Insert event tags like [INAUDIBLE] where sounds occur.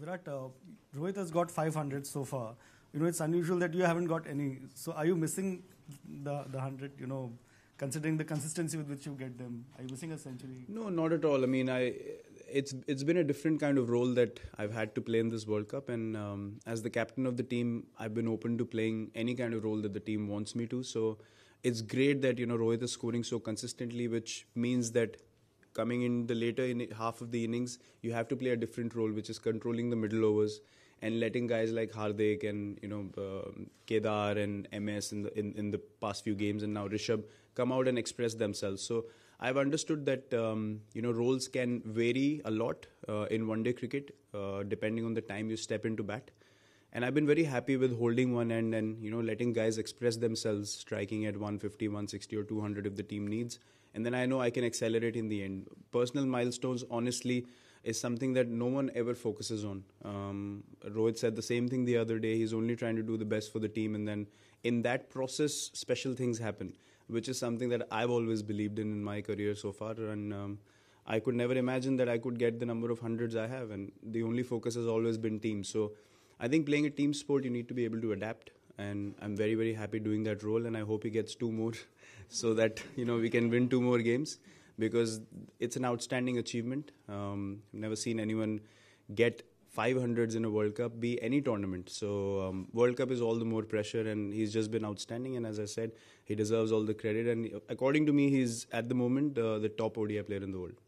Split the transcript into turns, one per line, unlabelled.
Virat, uh, Rohit has got 500 so far. You know, it's unusual that you haven't got any. So are you missing the, the 100, you know, considering the consistency with which you get them? Are you missing a century?
No, not at all. I mean, I it's it's been a different kind of role that I've had to play in this World Cup, and um, as the captain of the team, I've been open to playing any kind of role that the team wants me to. So it's great that you know Rohit is scoring so consistently, which means that coming in the later in half of the innings, you have to play a different role, which is controlling the middle overs and letting guys like Hardik and you know uh, Kedar and MS in the in, in the past few games and now Rishabh come out and express themselves. So I've understood that um, you know roles can vary a lot uh, in one-day cricket uh, depending on the time you step into bat and I've been very happy with holding one end and you know letting guys express themselves, striking at 150, 160, or 200 if the team needs, and then I know I can accelerate in the end. Personal milestones, honestly, is something that no one ever focuses on. Um, Rohit said the same thing the other day. He's only trying to do the best for the team, and then in that process, special things happen, which is something that I've always believed in in my career so far, and. Um, I could never imagine that I could get the number of hundreds I have, and the only focus has always been team. So, I think playing a team sport, you need to be able to adapt. And I'm very, very happy doing that role. And I hope he gets two more [LAUGHS] so that, you know, we can win two more games because it's an outstanding achievement. Um, I've never seen anyone get 500s in a World Cup, be any tournament. So um, World Cup is all the more pressure, and he's just been outstanding. And as I said, he deserves all the credit. And according to me, he's at the moment uh, the top ODI player in the world.